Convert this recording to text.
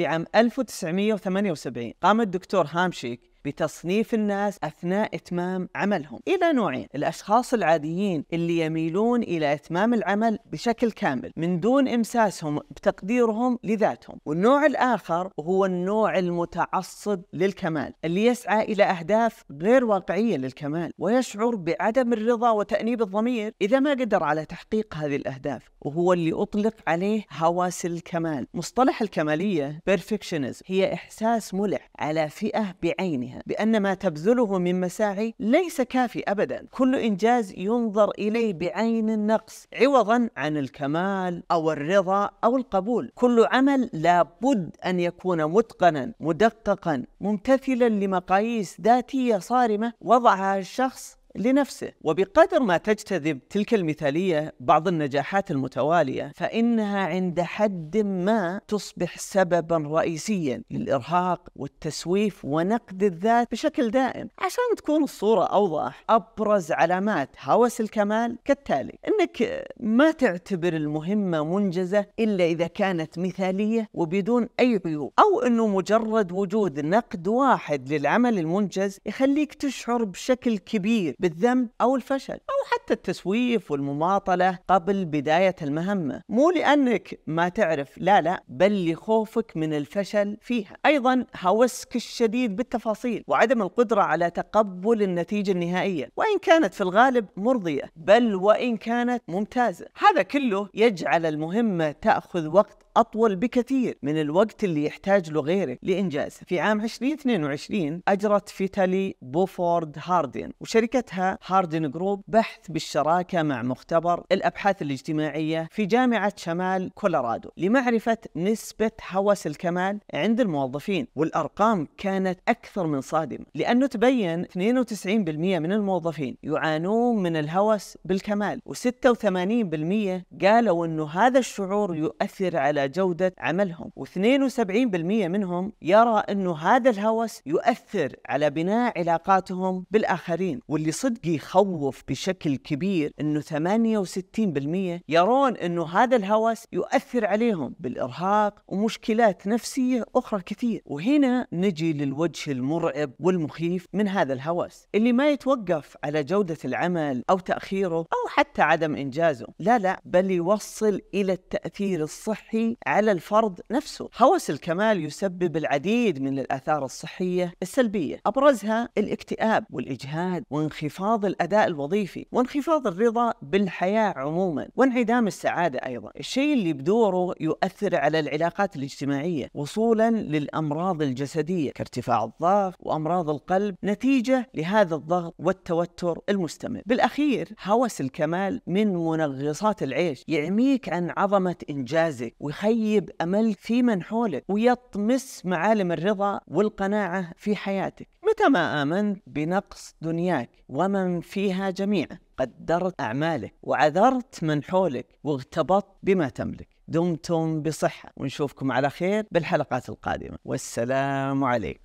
في عام 1978 قام الدكتور هامشيك بتصنيف الناس اثناء اتمام عملهم الى نوعين الاشخاص العاديين اللي يميلون الى اتمام العمل بشكل كامل من دون امساسهم بتقديرهم لذاتهم والنوع الاخر هو النوع المتعصب للكمال اللي يسعى الى اهداف غير واقعيه للكمال ويشعر بعدم الرضا وتانيب الضمير اذا ما قدر على تحقيق هذه الاهداف وهو اللي اطلق عليه هوس الكمال مصطلح الكماليه perfectionism هي احساس ملح على فئه بعينها بها بأن ما تبذله من مساعي ليس كافي أبدا كل إنجاز ينظر إليه بعين النقص عوضا عن الكمال أو الرضا أو القبول كل عمل لابد أن يكون متقنا مدققا ممتثلا لمقاييس ذاتية صارمة وضعها الشخص لنفسه وبقدر ما تجتذب تلك المثاليه بعض النجاحات المتواليه فانها عند حد ما تصبح سببا رئيسيا للارهاق والتسويف ونقد الذات بشكل دائم عشان تكون الصوره اوضح ابرز علامات هوس الكمال كالتالي انك ما تعتبر المهمه منجزه الا اذا كانت مثاليه وبدون اي عيوب او انه مجرد وجود نقد واحد للعمل المنجز يخليك تشعر بشكل كبير بالذنب أو الفشل أو حتى التسويف والمماطلة قبل بداية المهمة مو لأنك ما تعرف لا لا بل لخوفك من الفشل فيها أيضا هوسك الشديد بالتفاصيل وعدم القدرة على تقبل النتيجة النهائية وإن كانت في الغالب مرضية بل وإن كانت ممتازة هذا كله يجعل المهمة تأخذ وقت أطول بكثير من الوقت اللي يحتاج له غيرك لإنجازها في عام 2022 أجرت فيتالي بوفورد هاردين وشركة نشأتها هاردن جروب بحث بالشراكة مع مختبر الأبحاث الاجتماعية في جامعة شمال كولورادو لمعرفة نسبة هوس الكمال عند الموظفين والأرقام كانت أكثر من صادمة لأنه تبين 92% من الموظفين يعانون من الهوس بالكمال و86% قالوا أنه هذا الشعور يؤثر على جودة عملهم و72% منهم يرى أنه هذا الهوس يؤثر على بناء علاقاتهم بالآخرين واللي صدق يخوف بشكل كبير انه 68% يرون انه هذا الهوس يؤثر عليهم بالارهاق ومشكلات نفسيه اخرى كثير، وهنا نجي للوجه المرعب والمخيف من هذا الهوس اللي ما يتوقف على جوده العمل او تاخيره او حتى عدم انجازه، لا لا بل يوصل الى التاثير الصحي على الفرد نفسه، هوس الكمال يسبب العديد من الاثار الصحيه السلبيه، ابرزها الاكتئاب والاجهاد وانخفاض انخفاض الأداء الوظيفي وانخفاض الرضا بالحياة عموما وانعدام السعادة أيضا الشيء اللي بدوره يؤثر على العلاقات الاجتماعية وصولا للأمراض الجسدية كارتفاع الضغط وأمراض القلب نتيجة لهذا الضغط والتوتر المستمر بالأخير هوس الكمال من منغصات العيش يعميك عن عظمة إنجازك ويخيب أملك في من حولك ويطمس معالم الرضا والقناعة في حياتك متى ما آمنت بنقص دنياك ومن فيها جميعا قدرت أعمالك وعذرت من حولك واغتبطت بما تملك دمتم بصحة ونشوفكم على خير بالحلقات القادمة والسلام عليكم